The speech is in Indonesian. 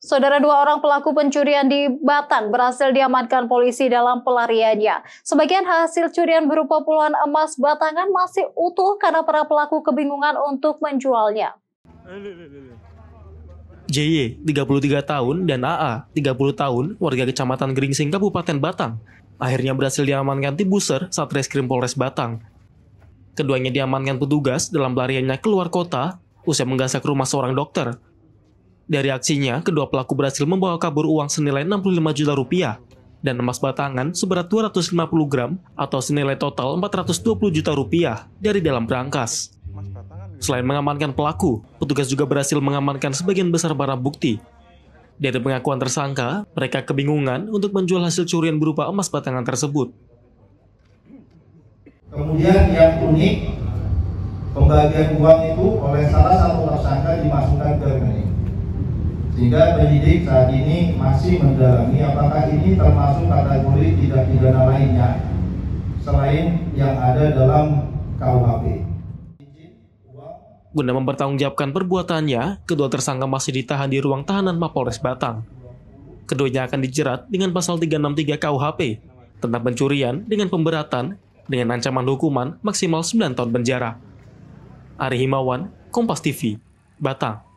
Saudara dua orang pelaku pencurian di Batang berhasil diamankan polisi dalam pelariannya. Sebagian hasil curian berupa puluhan emas batangan masih utuh karena para pelaku kebingungan untuk menjualnya. JY, 33 tahun, dan AA, 30 tahun, warga Kecamatan Geringsing, Kabupaten Batang, akhirnya berhasil diamankan tim buser Satreskrim Polres Batang. Keduanya diamankan petugas dalam pelariannya keluar kota usai menggasak rumah seorang dokter dari aksinya, kedua pelaku berhasil membawa kabur uang senilai 65 juta rupiah dan emas batangan seberat 250 gram atau senilai total 420 juta rupiah dari dalam berangkas. Selain mengamankan pelaku, petugas juga berhasil mengamankan sebagian besar barang bukti. Dari pengakuan tersangka, mereka kebingungan untuk menjual hasil curian berupa emas batangan tersebut. Kemudian yang unik, pembagian uang itu oleh salah satu tersangka dimasukkan ke rekening sehingga penyidik saat ini masih mendalami apakah ini termasuk kategori tidak pidana lainnya selain yang ada dalam KUHP. Guna mempertanggungjawabkan perbuatannya, kedua tersangka masih ditahan di ruang tahanan Mapolres Batang. Keduanya akan dijerat dengan pasal 363 KUHP tentang pencurian dengan pemberatan dengan ancaman hukuman maksimal 9 tahun penjara. Ari Himawan, Kompas TV, Batang.